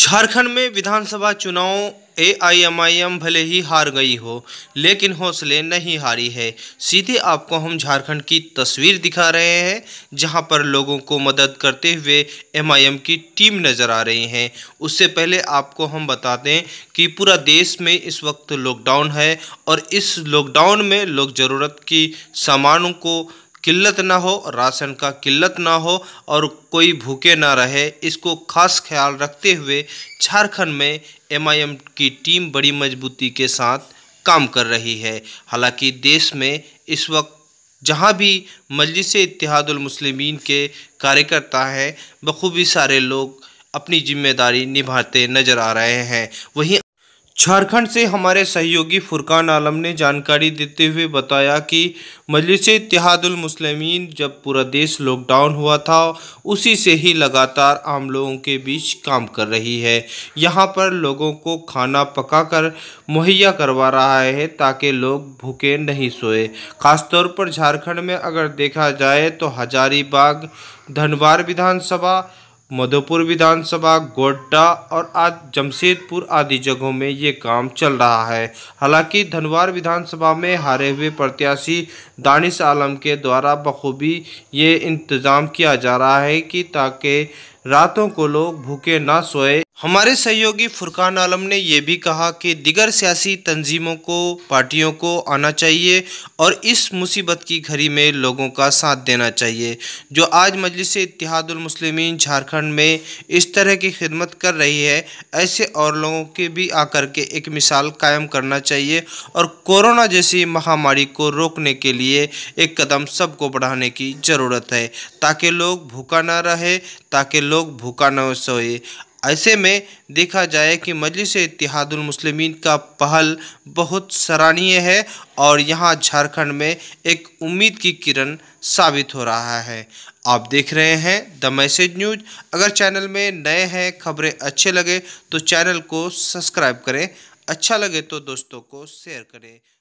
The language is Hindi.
झारखंड में विधानसभा चुनाव एआईएमआईएम भले ही हार गई हो लेकिन हौसले नहीं हारी है सीधे आपको हम झारखंड की तस्वीर दिखा रहे हैं जहां पर लोगों को मदद करते हुए एमआईएम की टीम नज़र आ रही हैं उससे पहले आपको हम बता दें कि पूरा देश में इस वक्त लॉकडाउन है और इस लॉकडाउन में लोग ज़रूरत की सामानों को किल्लत ना हो राशन का किल्लत ना हो और कोई भूखे ना रहे इसको खास ख्याल रखते हुए झारखंड में एमआईएम की टीम बड़ी मजबूती के साथ काम कर रही है हालांकि देश में इस वक्त जहां भी मजलिस मुस्लिमीन के कार्यकर्ता हैं बखूबी सारे लोग अपनी जिम्मेदारी निभाते नजर आ रहे हैं वहीं झारखंड से हमारे सहयोगी फुरकान आलम ने जानकारी देते हुए बताया कि मजलिस इतिहादुलमसलमिन जब पूरा देश लॉकडाउन हुआ था उसी से ही लगातार आम लोगों के बीच काम कर रही है यहाँ पर लोगों को खाना पकाकर मुहैया करवा रहा है ताकि लोग भूखे नहीं सोए ख़ासतौर पर झारखंड में अगर देखा जाए तो हजारीबाग धनवार विधानसभा मधोपुर विधानसभा गोड्डा और आज जमशेदपुर आदि जगहों में ये काम चल रहा है हालांकि धनवार विधानसभा में हारे हुए प्रत्याशी दानिश आलम के द्वारा बखूबी ये इंतज़ाम किया जा रहा है कि ताकि रातों को लोग भूखे ना सोए हमारे सहयोगी फुरकान आलम ने यह भी कहा कि दिगर सियासी तंजीमों को पार्टियों को आना चाहिए और इस मुसीबत की घड़ी में लोगों का साथ देना चाहिए जो आज मजलिस इतिहादलमसलमिन झारखंड में इस तरह की खिदमत कर रही है ऐसे और लोगों के भी आकर के एक मिसाल कायम करना चाहिए और कोरोना जैसी महामारी को रोकने के लिए एक कदम सबको बढ़ाने की ज़रूरत है ताकि लोग भूखा ना रहे ताकि लोग भूखा न सोए ऐसे में देखा जाए कि मजलिस इतिहादुलमसलिमिन का पहल बहुत सराहनीय है और यहाँ झारखंड में एक उम्मीद की किरण साबित हो रहा है आप देख रहे हैं द मैसेज न्यूज अगर चैनल में नए हैं खबरें अच्छे लगे तो चैनल को सब्सक्राइब करें अच्छा लगे तो दोस्तों को शेयर करें